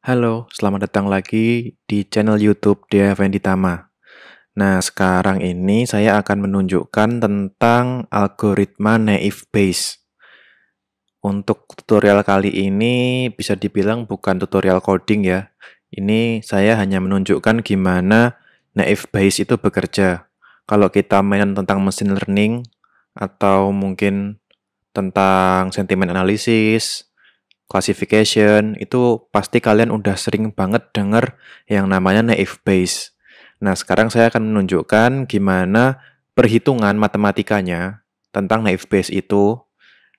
Halo, selamat datang lagi di channel YouTube Dea Tama. Nah, sekarang ini saya akan menunjukkan tentang algoritma naive Base. Untuk tutorial kali ini bisa dibilang bukan tutorial coding ya. Ini saya hanya menunjukkan gimana naive Base itu bekerja. Kalau kita main tentang machine learning atau mungkin tentang sentimen analisis, classification itu pasti kalian udah sering banget denger yang namanya naive base. Nah, sekarang saya akan menunjukkan gimana perhitungan matematikanya tentang naive base itu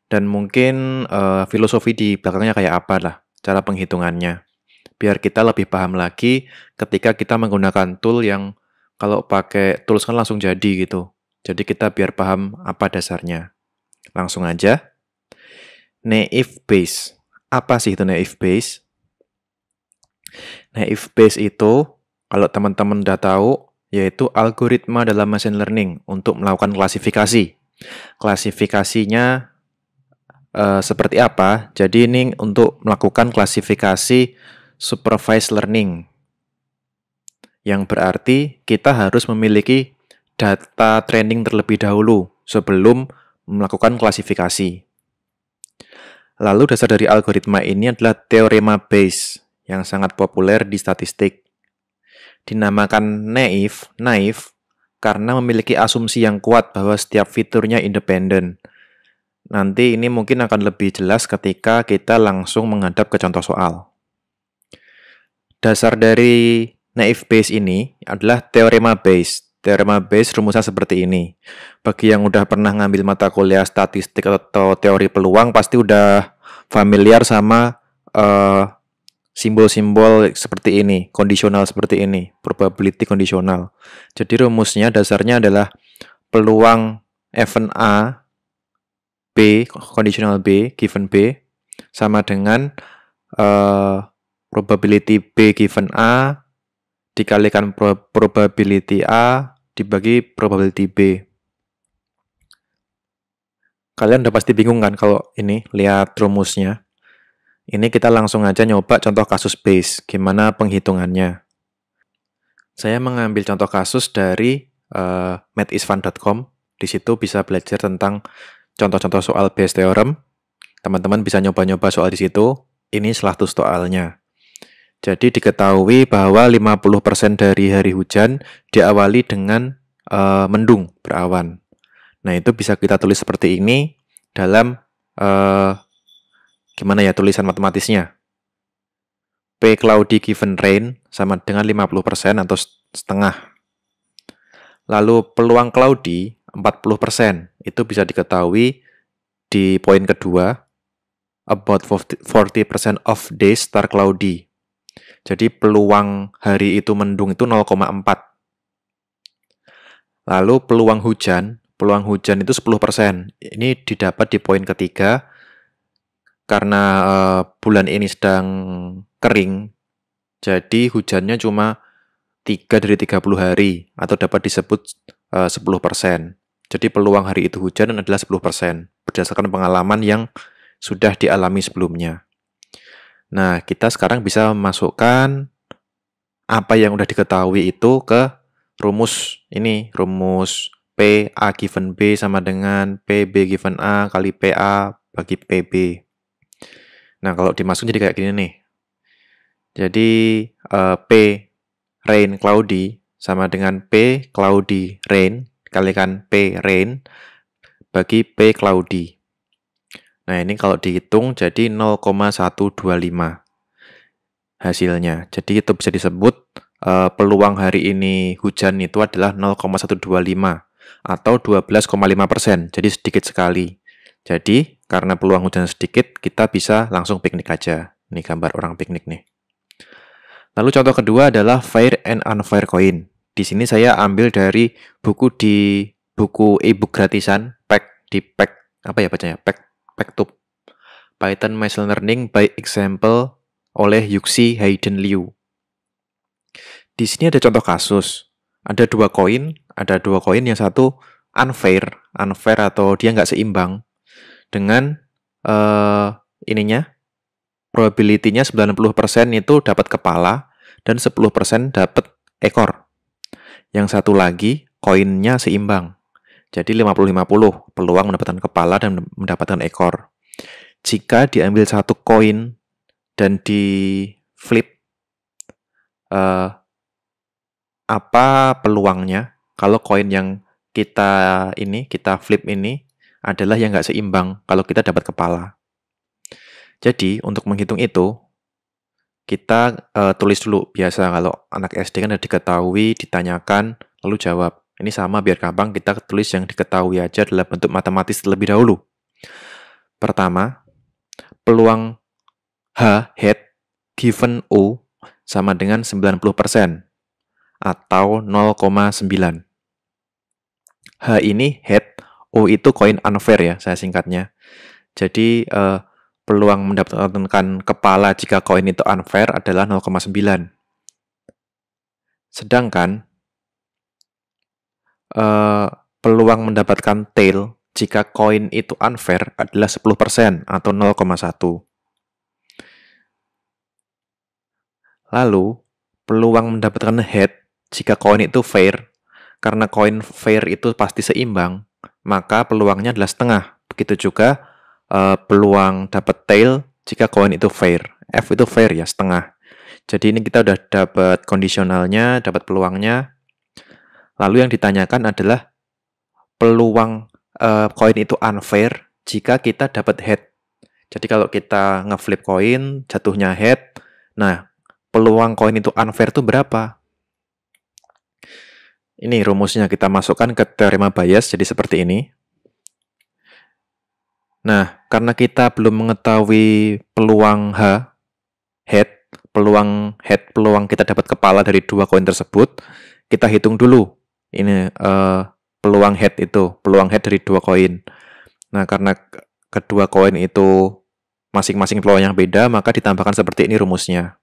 dan mungkin uh, filosofi di belakangnya kayak apa lah, cara penghitungannya. Biar kita lebih paham lagi ketika kita menggunakan tool yang kalau pakai tools kan langsung jadi gitu. Jadi kita biar paham apa dasarnya. Langsung aja. Naive base apa sih itu naive base? Naive base itu kalau teman-teman udah tahu yaitu algoritma dalam machine learning untuk melakukan klasifikasi. Klasifikasinya uh, seperti apa? Jadi ini untuk melakukan klasifikasi supervised learning. Yang berarti kita harus memiliki data training terlebih dahulu sebelum melakukan klasifikasi. Lalu dasar dari algoritma ini adalah teorema Bayes yang sangat populer di statistik. Dinamakan naif, naif karena memiliki asumsi yang kuat bahwa setiap fiturnya independen. Nanti ini mungkin akan lebih jelas ketika kita langsung menghadap ke contoh soal. Dasar dari naif Bayes ini adalah teorema Bayes Teorema Bayes rumusnya seperti ini. Bagi yang udah pernah ngambil mata kuliah statistik atau teori peluang pasti udah familiar sama simbol eh, simbol-simbol seperti ini, kondisional seperti ini, probability kondisional. Jadi rumusnya dasarnya adalah peluang event A B kondisional B given B sama dengan uh, eh, probability B given A dikalikan probability A dibagi probability B. Kalian udah pasti bingung kan kalau ini, lihat rumusnya. Ini kita langsung aja nyoba contoh kasus base, gimana penghitungannya. Saya mengambil contoh kasus dari uh, eh, matisfun.com. Di situ bisa belajar tentang contoh-contoh soal base theorem. Teman-teman bisa nyoba-nyoba soal di situ. Ini salah satu soalnya. Jadi diketahui bahwa 50% dari hari hujan diawali dengan uh, mendung berawan. Nah, itu bisa kita tulis seperti ini dalam uh, gimana ya tulisan matematisnya. P cloudy given rain sama dengan 50% atau setengah. Lalu peluang cloudy 40%. Itu bisa diketahui di poin kedua about 40% of days start cloudy jadi peluang hari itu mendung itu 0,4. Lalu peluang hujan, peluang hujan itu 10%. Ini didapat di poin ketiga karena eh, bulan ini sedang kering. Jadi hujannya cuma 3 dari 30 hari atau dapat disebut 10%. Eh, Jadi peluang hari itu hujan adalah 10% berdasarkan pengalaman yang sudah dialami sebelumnya. Nah, kita sekarang bisa memasukkan apa yang sudah diketahui itu ke rumus ini, rumus P A given B sama dengan P B given A kali P A bagi P B. Nah, kalau dimasuk jadi kayak gini nih. Jadi uh, P rain cloudy sama dengan P cloudy rain kalikan P rain bagi P cloudy. Nah ini kalau dihitung jadi 0,125 hasilnya. Jadi itu bisa disebut uh, peluang hari ini hujan itu adalah 0,125 atau 12,5 persen. Jadi sedikit sekali. Jadi karena peluang hujan sedikit kita bisa langsung piknik aja. Ini gambar orang piknik nih. Lalu contoh kedua adalah fair and unfair coin. Di sini saya ambil dari buku di buku e-book gratisan pack di pack apa ya bacanya pack Pektup. Python Machine Learning by Example oleh Yuxi Hayden Liu. Di sini ada contoh kasus. Ada dua koin, ada dua koin yang satu unfair, unfair atau dia nggak seimbang dengan uh, ininya probability-nya 90% itu dapat kepala dan 10% dapat ekor. Yang satu lagi koinnya seimbang. Jadi 50-50 peluang mendapatkan kepala dan mendapatkan ekor. Jika diambil satu koin dan di flip, uh, apa peluangnya kalau koin yang kita ini, kita flip ini adalah yang nggak seimbang kalau kita dapat kepala. Jadi untuk menghitung itu, kita uh, tulis dulu biasa kalau anak SD kan ada diketahui, ditanyakan, lalu jawab. Ini sama biar gampang kita tulis yang diketahui aja dalam bentuk matematis terlebih dahulu. Pertama, peluang H head given O sama dengan 90% atau 0,9. H ini head, O itu koin unfair ya, saya singkatnya. Jadi eh, peluang mendapatkan kepala jika koin itu unfair adalah 0,9. Sedangkan Eh, peluang mendapatkan tail jika koin itu unfair adalah 10% atau 0,1. Lalu, peluang mendapatkan head jika koin itu fair, karena koin fair itu pasti seimbang, maka peluangnya adalah setengah. Begitu juga uh, peluang dapat tail jika koin itu fair. F itu fair ya, setengah. Jadi ini kita udah dapat kondisionalnya, dapat peluangnya, Lalu yang ditanyakan adalah peluang eh, koin uh, itu unfair jika kita dapat head. Jadi kalau kita ngeflip koin, jatuhnya head. Nah, peluang koin itu unfair itu berapa? Ini rumusnya kita masukkan ke teorema bias jadi seperti ini. Nah, karena kita belum mengetahui peluang H, head, peluang head, peluang kita dapat kepala dari dua koin tersebut, kita hitung dulu ini uh, peluang head itu, peluang head dari dua koin. Nah, karena kedua koin itu masing-masing peluangnya beda, maka ditambahkan seperti ini rumusnya.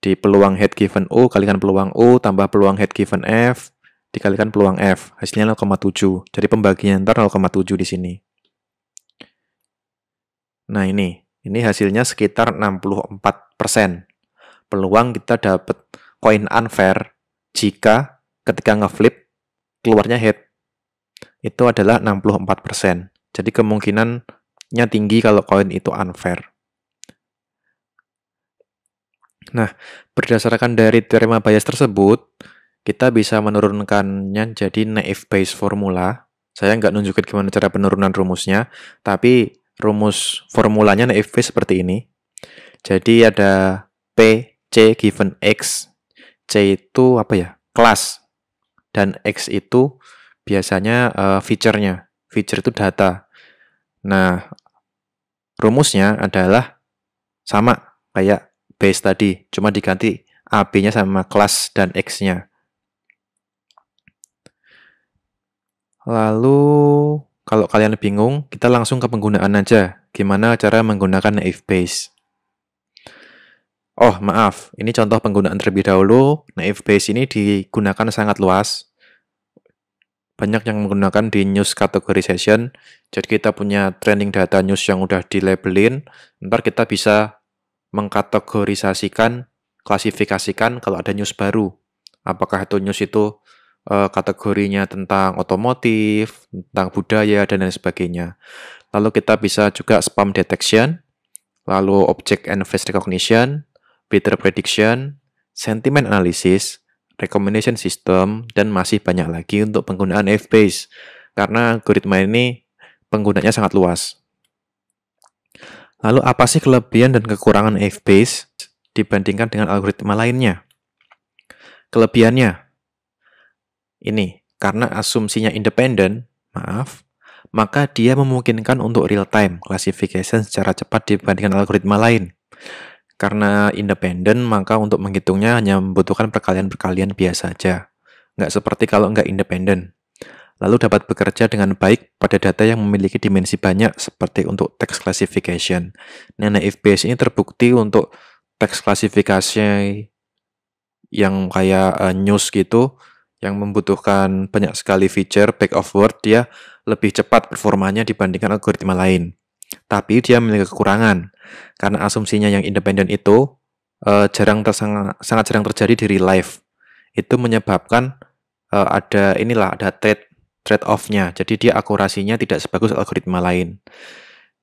Di peluang head given U, kalikan peluang U, tambah peluang head given F, dikalikan peluang F. Hasilnya 0,7. Jadi pembagian ntar 0,7 di sini. Nah ini, ini hasilnya sekitar 64%. Peluang kita dapat koin unfair jika ketika ngeflip keluarnya head itu adalah 64%. Jadi kemungkinannya tinggi kalau koin itu unfair. Nah, berdasarkan dari teorema bias tersebut, kita bisa menurunkannya jadi naive base formula. Saya nggak nunjukin gimana cara penurunan rumusnya, tapi rumus formulanya naive Bayes seperti ini. Jadi ada P, C given X, C itu apa ya? Kelas. Dan X itu biasanya uh, feature-nya. Feature itu data. Nah, rumusnya adalah sama kayak base tadi, cuma diganti AB-nya sama kelas dan X-nya. Lalu, kalau kalian bingung, kita langsung ke penggunaan aja. Gimana cara menggunakan if base. Oh, maaf. Ini contoh penggunaan terlebih dahulu. Naive base ini digunakan sangat luas. Banyak yang menggunakan di news categorization. Jadi kita punya training data news yang udah di-labelin. Ntar kita bisa mengkategorisasikan, klasifikasikan kalau ada news baru. Apakah itu news itu uh, kategorinya tentang otomotif, tentang budaya, dan lain sebagainya. Lalu kita bisa juga spam detection, lalu object and face recognition, Peter Prediction, Sentiment Analysis, Recommendation System, dan masih banyak lagi untuk penggunaan f karena algoritma ini penggunanya sangat luas. Lalu apa sih kelebihan dan kekurangan f dibandingkan dengan algoritma lainnya? Kelebihannya, ini, karena asumsinya independen, maaf, maka dia memungkinkan untuk real-time classification secara cepat dibandingkan algoritma lain. Karena independen, maka untuk menghitungnya hanya membutuhkan perkalian-perkalian biasa saja. Nggak seperti kalau nggak independen. Lalu dapat bekerja dengan baik pada data yang memiliki dimensi banyak seperti untuk text classification. Nana FBS ini terbukti untuk text klasifikasi yang kayak uh, news gitu yang membutuhkan banyak sekali feature back of word dia lebih cepat performanya dibandingkan algoritma lain tapi dia memiliki kekurangan. Karena asumsinya yang independen itu uh, jarang tersang, sangat jarang terjadi di real life. Itu menyebabkan uh, ada inilah ada trade trade offnya Jadi dia akurasinya tidak sebagus algoritma lain.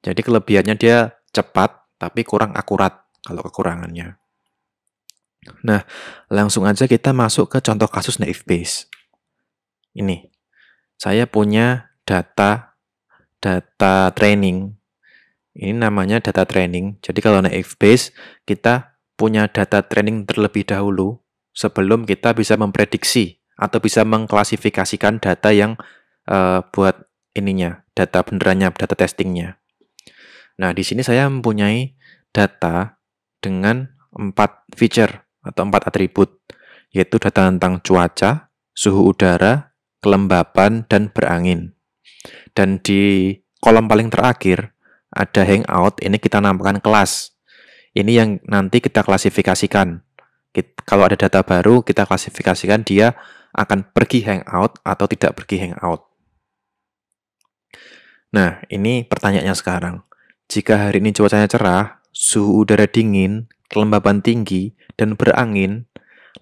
Jadi kelebihannya dia cepat tapi kurang akurat kalau kekurangannya. Nah, langsung aja kita masuk ke contoh kasus naive base. Ini, saya punya data data training ini namanya data training. Jadi kalau naik base kita punya data training terlebih dahulu sebelum kita bisa memprediksi atau bisa mengklasifikasikan data yang uh, buat ininya, data benerannya, data testingnya. Nah, di sini saya mempunyai data dengan empat feature atau empat atribut, yaitu data tentang cuaca, suhu udara, kelembapan, dan berangin. Dan di kolom paling terakhir, ada hangout, ini kita namakan kelas. Ini yang nanti kita klasifikasikan. kalau ada data baru, kita klasifikasikan dia akan pergi hangout atau tidak pergi hangout. Nah, ini pertanyaannya sekarang. Jika hari ini cuacanya cerah, suhu udara dingin, kelembaban tinggi, dan berangin,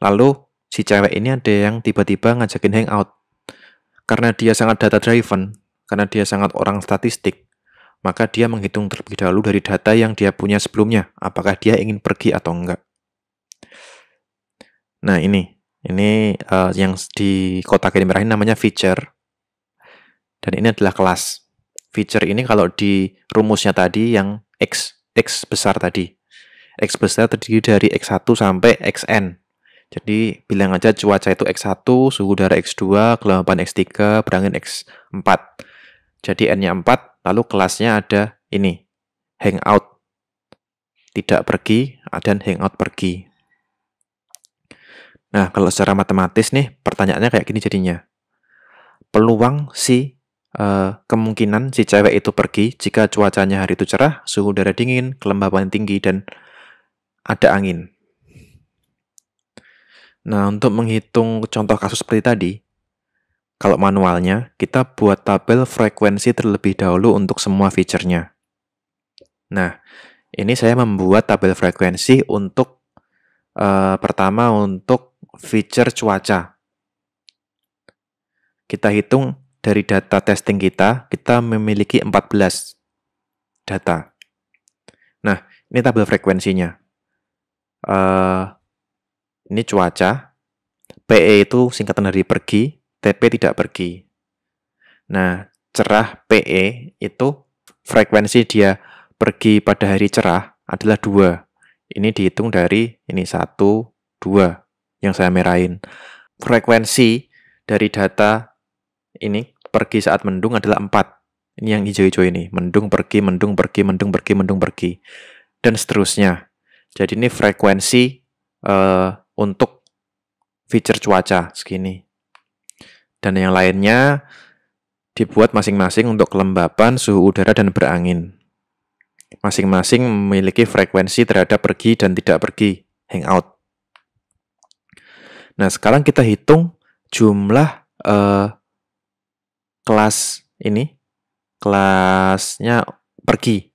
lalu si cewek ini ada yang tiba-tiba ngajakin hangout. Karena dia sangat data driven, karena dia sangat orang statistik, maka dia menghitung terlebih dahulu dari data yang dia punya sebelumnya, apakah dia ingin pergi atau enggak. Nah ini, ini uh, yang di kotak ini merah ini namanya feature, dan ini adalah kelas. Feature ini kalau di rumusnya tadi yang x, x besar tadi. X besar terdiri dari x1 sampai xn. Jadi bilang aja cuaca itu x1, suhu udara x2, kelembapan x3, berangin x4. Jadi n-nya 4, Lalu kelasnya ada ini, hangout. Tidak pergi, dan hangout pergi. Nah, kalau secara matematis nih, pertanyaannya kayak gini jadinya. Peluang si eh, kemungkinan si cewek itu pergi jika cuacanya hari itu cerah, suhu udara dingin, kelembaban tinggi, dan ada angin. Nah, untuk menghitung contoh kasus seperti tadi, kalau manualnya, kita buat tabel frekuensi terlebih dahulu untuk semua fiturnya. Nah, ini saya membuat tabel frekuensi untuk uh, pertama untuk fitur cuaca. Kita hitung dari data testing kita, kita memiliki 14 data. Nah, ini tabel frekuensinya. Uh, ini cuaca. PE itu singkatan dari pergi, TP tidak pergi. Nah, cerah PE itu frekuensi dia pergi pada hari cerah adalah dua. Ini dihitung dari ini satu dua yang saya merahin. Frekuensi dari data ini pergi saat mendung adalah empat. Ini yang hijau-hijau ini. Mendung pergi, mendung pergi, mendung pergi, mendung pergi. Dan seterusnya. Jadi ini frekuensi uh, untuk feature cuaca segini dan yang lainnya dibuat masing-masing untuk kelembapan, suhu udara, dan berangin. Masing-masing memiliki frekuensi terhadap pergi dan tidak pergi, hangout. Nah, sekarang kita hitung jumlah uh, kelas ini, kelasnya pergi.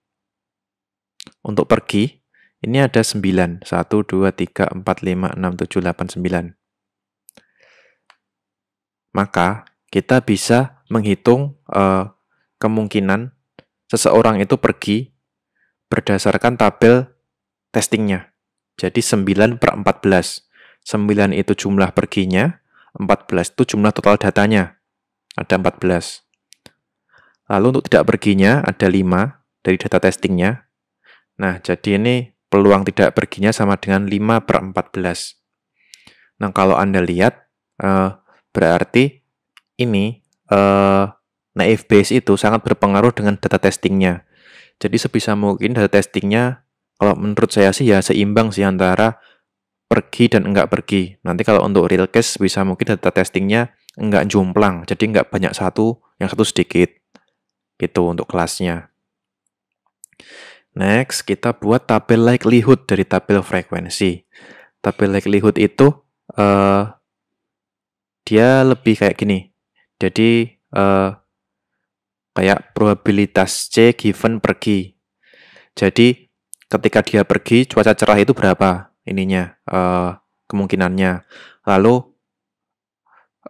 Untuk pergi, ini ada 9. 1, 2, 3, 4, 5, 6, 7, 8, 9 maka kita bisa menghitung uh, kemungkinan seseorang itu pergi berdasarkan tabel testingnya. Jadi 9 per 14. 9 itu jumlah perginya, 14 itu jumlah total datanya. Ada 14. Lalu untuk tidak perginya ada 5 dari data testingnya. Nah, jadi ini peluang tidak perginya sama dengan 5 per 14. Nah, kalau Anda lihat, eh, Berarti ini uh, naif base itu sangat berpengaruh dengan data testingnya. Jadi sebisa mungkin data testingnya kalau menurut saya sih ya seimbang sih antara pergi dan enggak pergi. Nanti kalau untuk real case bisa mungkin data testingnya enggak jomplang, jadi enggak banyak satu, yang satu sedikit. Gitu untuk kelasnya. Next, kita buat tabel likelihood dari tabel frekuensi. Tabel likelihood itu uh, dia lebih kayak gini. Jadi uh, kayak probabilitas C given pergi. Jadi ketika dia pergi cuaca cerah itu berapa ininya uh, kemungkinannya. Lalu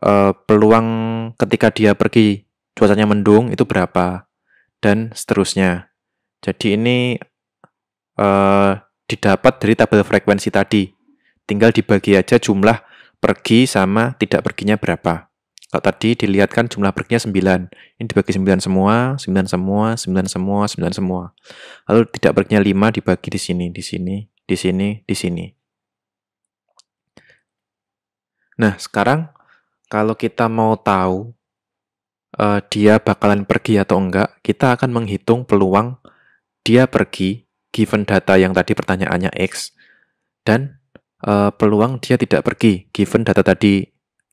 uh, peluang ketika dia pergi cuacanya mendung itu berapa dan seterusnya. Jadi ini uh, didapat dari tabel frekuensi tadi. Tinggal dibagi aja jumlah pergi sama tidak perginya berapa. Kalau tadi dilihatkan jumlah perginya 9. Ini dibagi 9 semua, 9 semua, 9 semua, 9 semua. Lalu tidak perginya 5 dibagi di sini, di sini, di sini, di sini. Nah, sekarang kalau kita mau tahu uh, dia bakalan pergi atau enggak, kita akan menghitung peluang dia pergi given data yang tadi pertanyaannya X dan uh, peluang dia tidak pergi given data tadi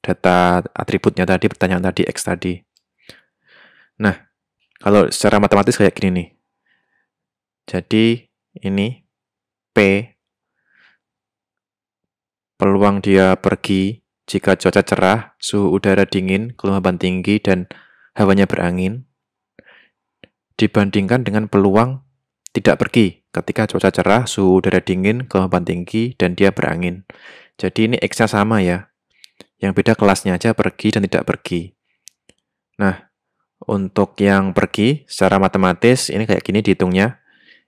data atributnya tadi pertanyaan tadi x tadi nah kalau secara matematis kayak gini nih jadi ini p peluang dia pergi jika cuaca cerah suhu udara dingin kelembaban tinggi dan hawanya berangin dibandingkan dengan peluang tidak pergi ketika cuaca cerah, suhu udara dingin, kelembapan tinggi, dan dia berangin. Jadi ini x sama ya. Yang beda kelasnya aja pergi dan tidak pergi. Nah, untuk yang pergi secara matematis, ini kayak gini dihitungnya.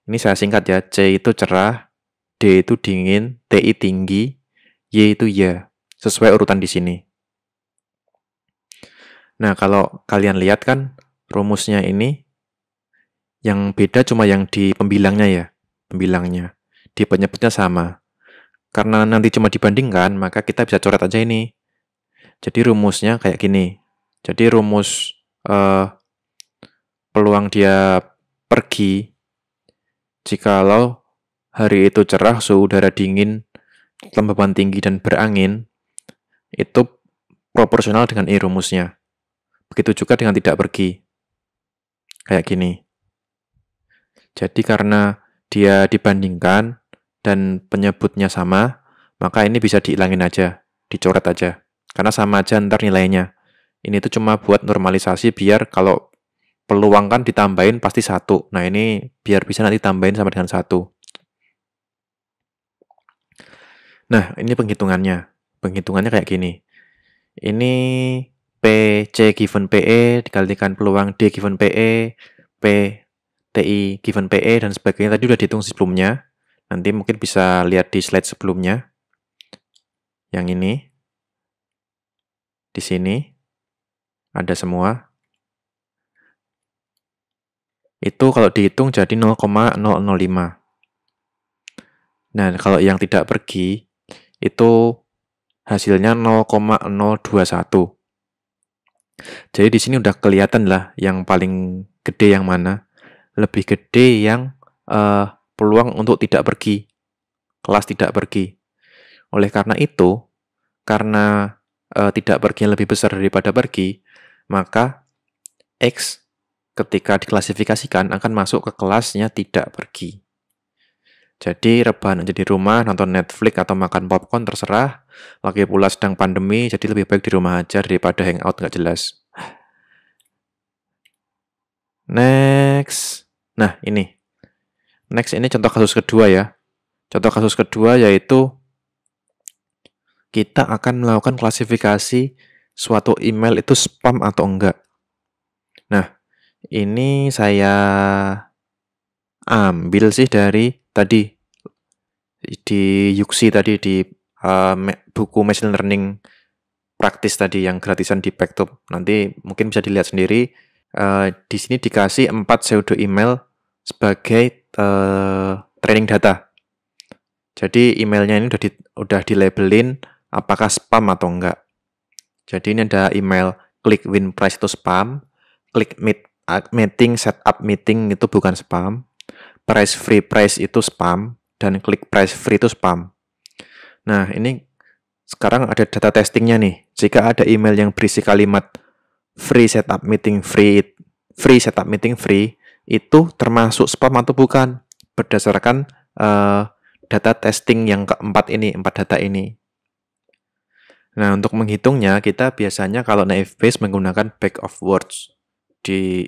Ini saya singkat ya, C itu cerah, D itu dingin, TI tinggi, Y itu ya, sesuai urutan di sini. Nah, kalau kalian lihat kan, rumusnya ini yang beda cuma yang di pembilangnya ya, pembilangnya. Di penyebutnya sama. Karena nanti cuma dibandingkan, maka kita bisa coret aja ini. Jadi rumusnya kayak gini. Jadi rumus uh, peluang dia pergi jikalau hari itu cerah, suhu udara dingin, lembaban tinggi dan berangin, itu proporsional dengan I rumusnya. Begitu juga dengan tidak pergi. Kayak gini. Jadi karena dia dibandingkan dan penyebutnya sama, maka ini bisa dihilangin aja, dicoret aja. Karena sama aja ntar nilainya. Ini tuh cuma buat normalisasi biar kalau peluang kan ditambahin pasti satu. Nah ini biar bisa nanti tambahin sama dengan satu. Nah ini penghitungannya. Penghitungannya kayak gini. Ini P C given PE dikalikan peluang D given PE P e, TI given PE dan sebagainya tadi udah dihitung sebelumnya. Nanti mungkin bisa lihat di slide sebelumnya. Yang ini. Di sini. Ada semua. Itu kalau dihitung jadi 0,005. Nah, kalau yang tidak pergi, itu hasilnya 0,021. Jadi di sini udah kelihatan lah yang paling gede yang mana lebih gede yang uh, peluang untuk tidak pergi, kelas tidak pergi. Oleh karena itu, karena uh, tidak pergi lebih besar daripada pergi, maka X ketika diklasifikasikan akan masuk ke kelasnya tidak pergi. Jadi rebahan aja di rumah, nonton Netflix atau makan popcorn terserah. Lagi pula sedang pandemi, jadi lebih baik di rumah aja daripada hangout nggak jelas. Next. Nah, ini. Next ini contoh kasus kedua ya. Contoh kasus kedua yaitu kita akan melakukan klasifikasi suatu email itu spam atau enggak. Nah, ini saya ambil sih dari tadi di Yuxi tadi di uh, buku machine learning praktis tadi yang gratisan di Pektum. Nanti mungkin bisa dilihat sendiri uh, di sini dikasih 4 pseudo email sebagai uh, training data. Jadi emailnya ini udah di, udah dilabelin apakah spam atau enggak. Jadi ini ada email klik win price itu spam, klik meet ah, meeting setup meeting itu bukan spam, price free price itu spam dan klik price free itu spam. Nah, ini sekarang ada data testingnya nih. Jika ada email yang berisi kalimat free setup meeting free free setup meeting free itu termasuk spam atau bukan berdasarkan uh, data testing yang keempat ini empat data ini. Nah untuk menghitungnya kita biasanya kalau naive base menggunakan back of words di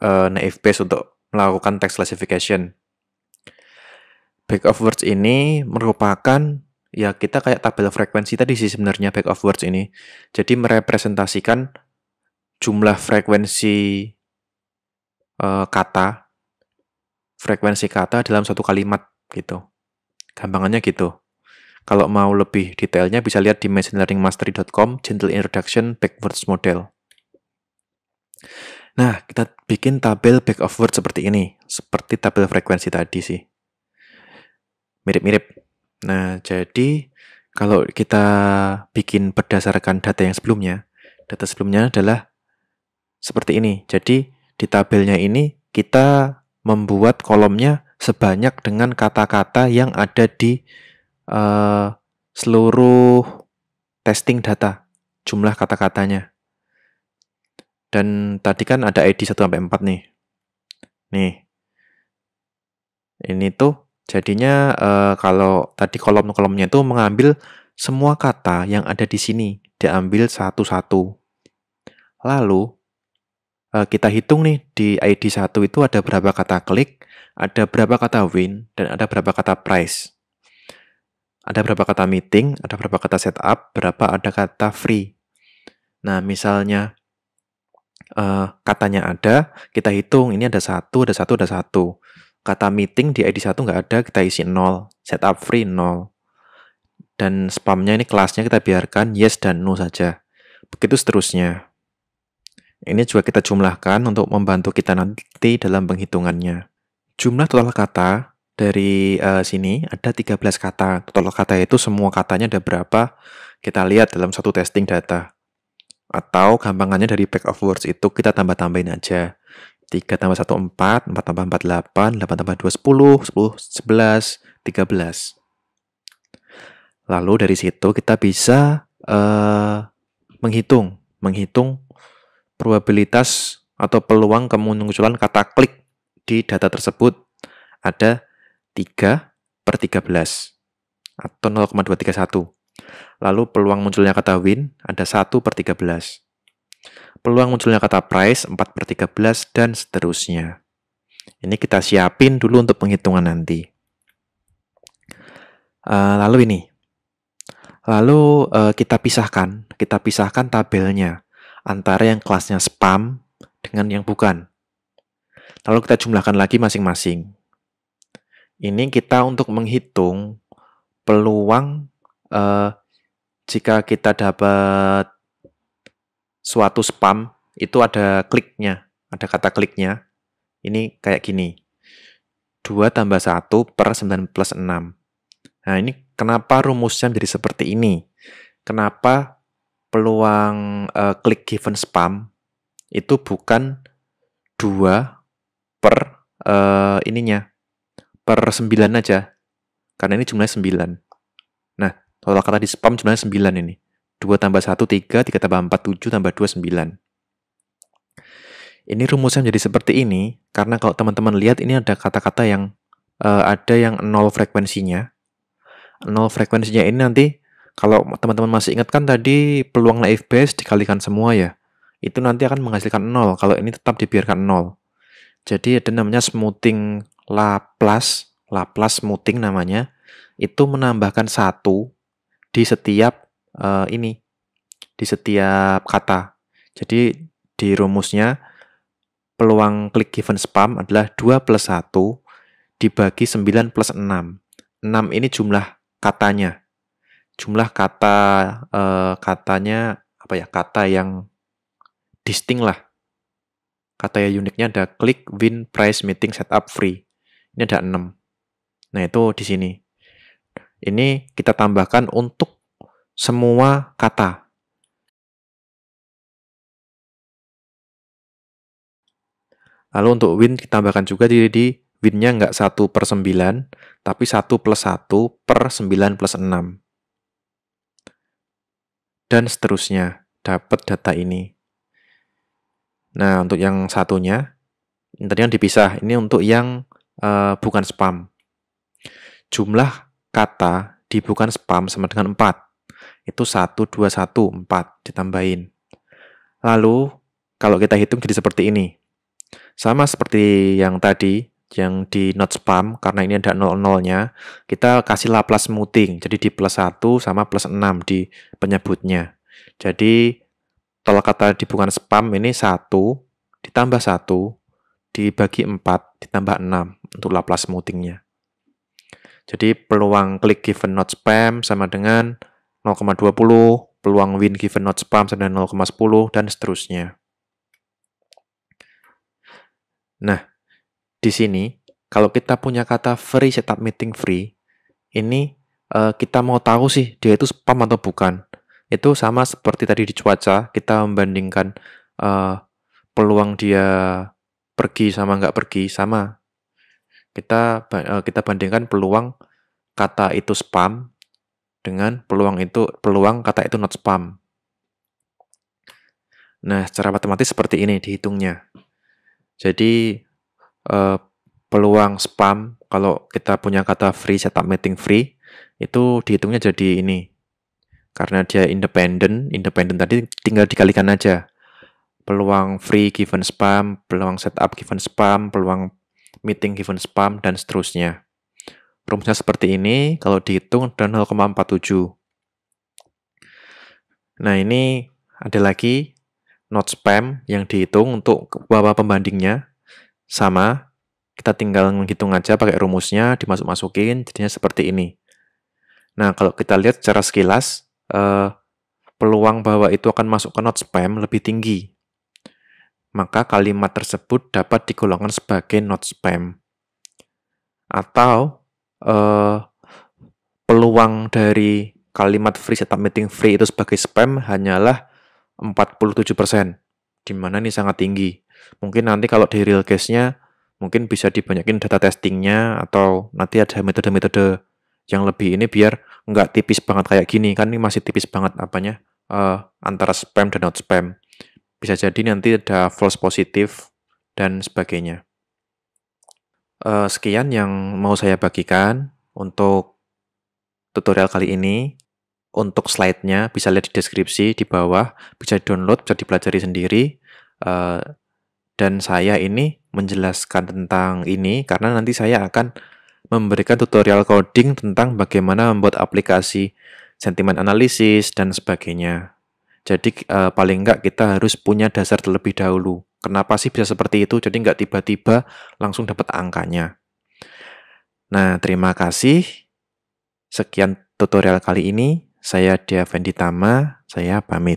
uh, eh, naive base untuk melakukan text classification. Back of words ini merupakan ya kita kayak tabel frekuensi tadi sih sebenarnya back of words ini. Jadi merepresentasikan jumlah frekuensi uh, kata, frekuensi kata dalam satu kalimat gitu. Gampangannya gitu. Kalau mau lebih detailnya bisa lihat di machineLearningMastery.com Gentle Introduction Backwards Model. Nah, kita bikin tabel back of word seperti ini, seperti tabel frekuensi tadi sih. Mirip-mirip. Nah, jadi kalau kita bikin berdasarkan data yang sebelumnya, data sebelumnya adalah seperti ini. Jadi di tabelnya ini kita membuat kolomnya sebanyak dengan kata-kata yang ada di uh, seluruh testing data, jumlah kata-katanya. Dan tadi kan ada ID 1 sampai 4 nih. Nih. Ini tuh jadinya uh, kalau tadi kolom-kolomnya itu mengambil semua kata yang ada di sini, diambil satu-satu. Lalu Eh, kita hitung nih di ID 1 itu ada berapa kata klik, ada berapa kata win, dan ada berapa kata price. Ada berapa kata meeting, ada berapa kata setup, berapa ada kata free. Nah, misalnya uh, katanya ada, kita hitung ini ada satu, ada satu, ada satu. Kata meeting di ID 1 nggak ada, kita isi 0. Setup free 0. Dan spamnya ini kelasnya kita biarkan yes dan no saja. Begitu seterusnya. Ini juga kita jumlahkan untuk membantu kita nanti dalam penghitungannya. Jumlah total kata dari uh, sini ada 13 kata. Total kata itu semua katanya ada berapa kita lihat dalam satu testing data. Atau gampangannya dari pack of words itu kita tambah-tambahin aja. 3 tambah 1, 4, 4 tambah 4, 8, 8 tambah 2, 10, 10, 11, 13. Lalu dari situ kita bisa uh, menghitung, menghitung probabilitas atau peluang kemunculan kata klik di data tersebut ada 3 per 13 atau 0,231. Lalu peluang munculnya kata win ada 1 per 13. Peluang munculnya kata price 4 per 13 dan seterusnya. Ini kita siapin dulu untuk penghitungan nanti. Eh, lalu ini. Lalu eh, kita pisahkan, kita pisahkan tabelnya antara yang kelasnya spam dengan yang bukan. Lalu kita jumlahkan lagi masing-masing. Ini kita untuk menghitung peluang eh, jika kita dapat suatu spam itu ada kliknya, ada kata kliknya. Ini kayak gini. 2 tambah 1 per 9 plus 6. Nah ini kenapa rumusnya menjadi seperti ini? Kenapa peluang uh, eh, click given spam itu bukan dua per uh, ininya per 9 aja. Karena ini jumlahnya 9. Nah, total kata di spam jumlahnya 9 ini. 2 tambah 1, 3, 3 tambah 4, 7, tambah 2, 9. Ini rumusnya menjadi seperti ini, karena kalau teman-teman lihat ini ada kata-kata yang uh, ada yang nol frekuensinya. Nol frekuensinya ini nanti kalau teman-teman masih ingat kan tadi peluang naif base dikalikan semua ya. Itu nanti akan menghasilkan 0 kalau ini tetap dibiarkan 0. Jadi ada namanya smoothing Laplace, Laplace smoothing namanya. Itu menambahkan satu di setiap uh, ini, di setiap kata. Jadi di rumusnya peluang klik given spam adalah 2 plus 1 dibagi 9 plus 6. 6 ini jumlah katanya jumlah kata uh, katanya apa ya kata yang distinct lah kata yang uniknya ada click win price meeting setup free ini ada 6 nah itu di sini ini kita tambahkan untuk semua kata lalu untuk win kita tambahkan juga jadi di winnya nggak satu per sembilan tapi satu plus satu per sembilan plus enam dan seterusnya dapat data ini. Nah, untuk yang satunya, tadi yang dipisah, ini untuk yang uh, bukan spam. Jumlah kata di bukan spam sama dengan 4. Itu 1, 2, 1, 4 ditambahin. Lalu, kalau kita hitung jadi seperti ini. Sama seperti yang tadi, yang di not spam karena ini ada 00-nya, kita kasih Laplace smoothing. Jadi di plus 1 sama plus 6 di penyebutnya. Jadi tolak kata di bukan spam ini 1 ditambah 1 dibagi 4 ditambah 6 untuk Laplace smoothingnya. Jadi peluang klik given not spam sama dengan 0,20, peluang win given not spam sama dengan 0,10 dan seterusnya. Nah, di sini kalau kita punya kata free setup meeting free, ini uh, kita mau tahu sih dia itu spam atau bukan. Itu sama seperti tadi di cuaca, kita membandingkan uh, peluang dia pergi sama nggak pergi sama. Kita uh, kita bandingkan peluang kata itu spam dengan peluang itu peluang kata itu not spam. Nah, secara matematis seperti ini dihitungnya. Jadi uh, peluang spam kalau kita punya kata free setup meeting free itu dihitungnya jadi ini karena dia independen independen tadi tinggal dikalikan aja peluang free given spam peluang setup given spam peluang meeting given spam dan seterusnya rumusnya seperti ini kalau dihitung dan 0,47 nah ini ada lagi not spam yang dihitung untuk bawa pembandingnya sama, kita tinggal menghitung aja pakai rumusnya, dimasuk-masukin, jadinya seperti ini. Nah, kalau kita lihat secara sekilas, eh, peluang bahwa itu akan masuk ke not spam lebih tinggi. Maka kalimat tersebut dapat digolongkan sebagai not spam. Atau eh, peluang dari kalimat free setup meeting free itu sebagai spam hanyalah 47%, di mana ini sangat tinggi. Mungkin nanti kalau di real case-nya, mungkin bisa dibanyakin data testingnya atau nanti ada metode-metode yang lebih ini biar nggak tipis banget kayak gini kan ini masih tipis banget apanya uh, antara spam dan not spam bisa jadi nanti ada false positif dan sebagainya uh, sekian yang mau saya bagikan untuk tutorial kali ini untuk slide-nya bisa lihat di deskripsi di bawah bisa download bisa dipelajari sendiri uh, dan saya ini menjelaskan tentang ini karena nanti saya akan memberikan tutorial coding tentang bagaimana membuat aplikasi sentimen analisis dan sebagainya. Jadi eh, paling nggak kita harus punya dasar terlebih dahulu. Kenapa sih bisa seperti itu? Jadi nggak tiba-tiba langsung dapat angkanya. Nah, terima kasih. Sekian tutorial kali ini. Saya Dia Venditama. saya pamit.